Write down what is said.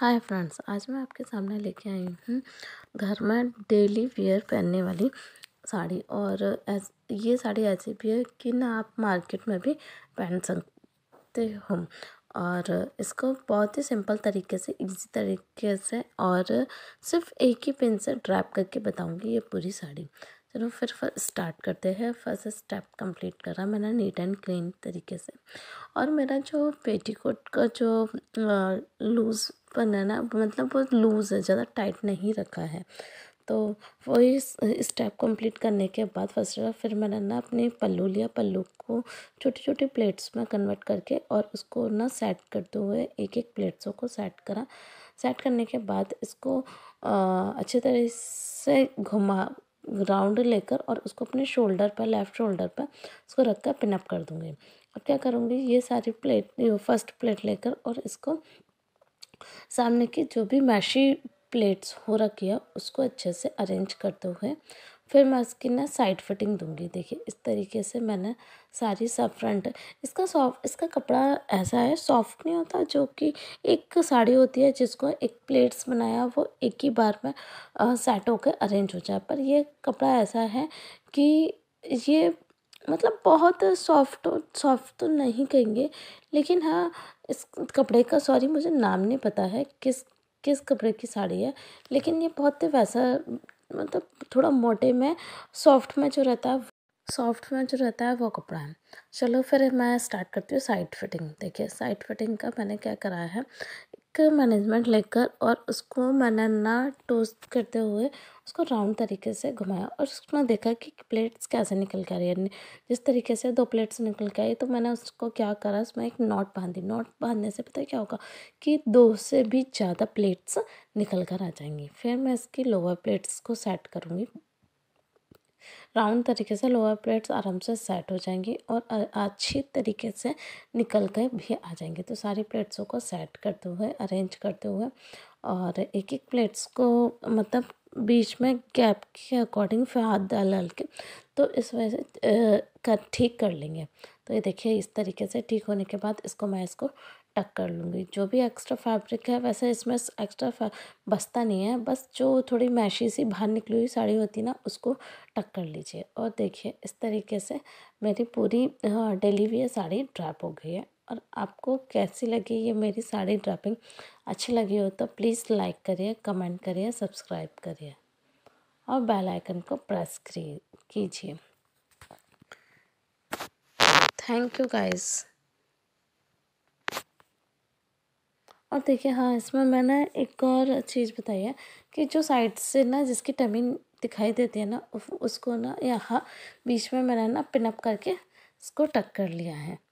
hi friends आज मैं आपके सामने लेके आई हूँ घर में डेली वेयर पहनने वाली साड़ी और ऐस ये साड़ी ऐसी भी है कि ना आप मार्केट में भी पहन सकते हो और इसको बहुत ही सिंपल तरीके से इजी तरीके से और सिर्फ एक ही पिन से ड्रैप करके बताऊंगी ये पूरी साड़ी चलो फिर स्टार्ट करते हैं फर्स्ट स्टेप कंप्लीट करा मैंने नीट एंड क्लीन तरीके से और मेरा जो पेटीकोट का जो लूज़ ना मतलब वो लूज़ है ज़्यादा टाइट नहीं रखा है तो वही स्टेप कंप्लीट करने के बाद फर्स्ट ऑफ फिर मैंने ना अपने पल्लू लिया पल्लू को छोटी छोटी प्लेट्स में कन्वर्ट करके और उसको ना सेट करते हुए एक एक प्लेट्सों को सेट करा सेट करने के बाद इसको आ, अच्छे तरह से घुमा राउंड लेकर और उसको अपने शोल्डर पर लेफ़्ट शोल्डर पर उसको रख कर पिनअप कर दूँगी अब क्या करूँगी ये सारी प्लेट ये फर्स्ट प्लेट लेकर और इसको सामने की जो भी मैशी प्लेट्स हो रखी है उसको अच्छे से अरेंज करते हुए फिर मैं उसकी ना साइड फिटिंग दूंगी देखिए इस तरीके से मैंने सारी सब फ्रंट इसका सॉफ्ट इसका कपड़ा ऐसा है सॉफ्ट नहीं होता जो कि एक साड़ी होती है जिसको एक प्लेट्स बनाया वो एक ही बार में सेट होकर अरेंज हो जाए पर ये कपड़ा ऐसा है कि ये मतलब बहुत सॉफ्ट सॉफ्ट तो नहीं कहेंगे लेकिन हाँ इस कपड़े का सॉरी मुझे नाम नहीं पता है किस किस कपड़े की साड़ी है लेकिन ये बहुत वैसा मतलब थोड़ा मोटे में सॉफ्ट में जो रहता है सॉफ्ट में जो रहता है वो कपड़ा है चलो फिर मैं स्टार्ट करती हूँ साइड फिटिंग देखिए साइड फिटिंग का मैंने क्या कराया है मैनेजमेंट लेकर और उसको मैंने ना टोस्ट करते हुए उसको राउंड तरीके से घुमाया और उसमें देखा कि प्लेट्स कैसे निकल कर रही है जिस तरीके से दो प्लेट्स निकल के आई तो मैंने उसको क्या करा उसमें एक नॉट बांधी नॉट बांधने से पता क्या होगा कि दो से भी ज़्यादा प्लेट्स निकल कर आ जाएंगी फिर मैं इसकी लोअर प्लेट्स को सेट करूँगी राउंड तरीके से लोअर प्लेट्स आराम से सेट हो जाएंगी और अच्छी तरीके से निकल कर भी आ जाएंगे तो सारी प्लेट्सों को सेट करते हुए अरेंज करते हुए और एक एक प्लेट्स को मतलब बीच में गैप के अकॉर्डिंग फिर हाथ डाल डाल के तो इस वजह से कर ठीक कर लेंगे तो ये देखिए इस तरीके से ठीक होने के बाद इसको मैं इसको टक कर लूँगी जो भी एक्स्ट्रा फैब्रिक है वैसे इसमें एक्स्ट्रा बस्ता नहीं है बस जो थोड़ी मैशी सी बाहर निकली हुई साड़ी होती ना उसको टक कर लीजिए और देखिए इस तरीके से मेरी पूरी हाँ, डेली हुई साड़ी ड्रैप हो गई है और आपको कैसी लगी ये मेरी साड़ी ड्रैपिंग अच्छी लगी हो तो प्लीज़ लाइक करिए कमेंट करिए सब्सक्राइब करिए और बेल आइकन को प्रेस कीजिए थैंक यू गाइज और देखिए हाँ इसमें मैंने एक और चीज़ बताई है कि जो साइड से ना जिसकी टमिंग दिखाई देती है ना उसको ना यहाँ बीच में मैंने ना पिनअप करके इसको टक कर लिया है